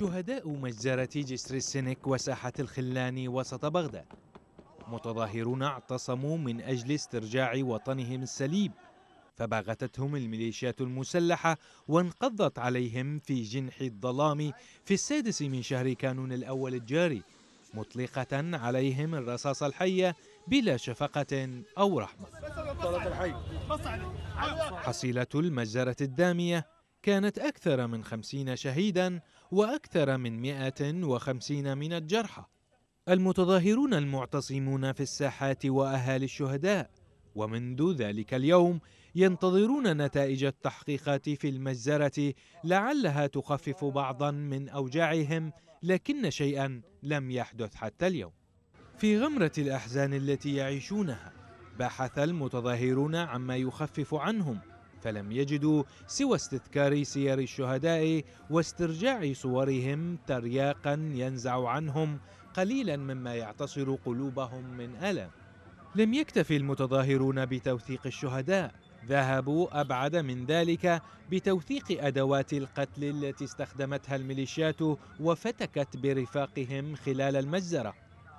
شهداء مجزرة جسر السنك وساحة الخلاني وسط بغداد متظاهرون اعتصموا من أجل استرجاع وطنهم السليب فباغتتهم الميليشيات المسلحة وانقضت عليهم في جنح الظلام في السادس من شهر كانون الأول الجاري مطلقة عليهم الرصاص الحية بلا شفقة أو رحمة حصيلة المجزرة الدامية كانت أكثر من خمسين شهيدا وأكثر من مئة وخمسين من الجرحى المتظاهرون المعتصمون في الساحات وأهالي الشهداء ومنذ ذلك اليوم ينتظرون نتائج التحقيقات في المجزرة لعلها تخفف بعضا من أوجاعهم لكن شيئا لم يحدث حتى اليوم في غمرة الأحزان التي يعيشونها بحث المتظاهرون عما يخفف عنهم فلم يجدوا سوى استذكار سير الشهداء واسترجاع صورهم ترياقا ينزع عنهم قليلا مما يعتصر قلوبهم من الم لم يكتف المتظاهرون بتوثيق الشهداء ذهبوا ابعد من ذلك بتوثيق ادوات القتل التي استخدمتها الميليشيات وفتكت برفاقهم خلال المجزره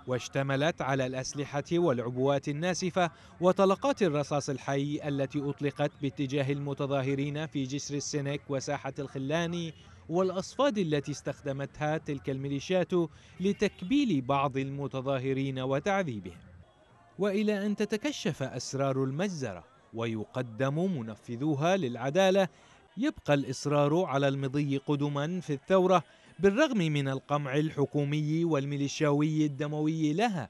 واشتملت على الأسلحة والعبوات الناسفة وطلقات الرصاص الحي التي أطلقت باتجاه المتظاهرين في جسر السنك وساحة الخلاني والأصفاد التي استخدمتها تلك الميليشيات لتكبيل بعض المتظاهرين وتعذيبهم وإلى أن تتكشف أسرار المجزرة ويقدم منفذوها للعدالة يبقى الإصرار على المضي قدما في الثورة بالرغم من القمع الحكومي والميليشياوي الدموي لها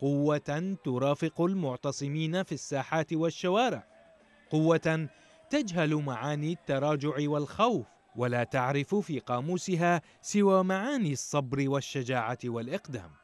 قوة ترافق المعتصمين في الساحات والشوارع قوة تجهل معاني التراجع والخوف ولا تعرف في قاموسها سوى معاني الصبر والشجاعة والإقدام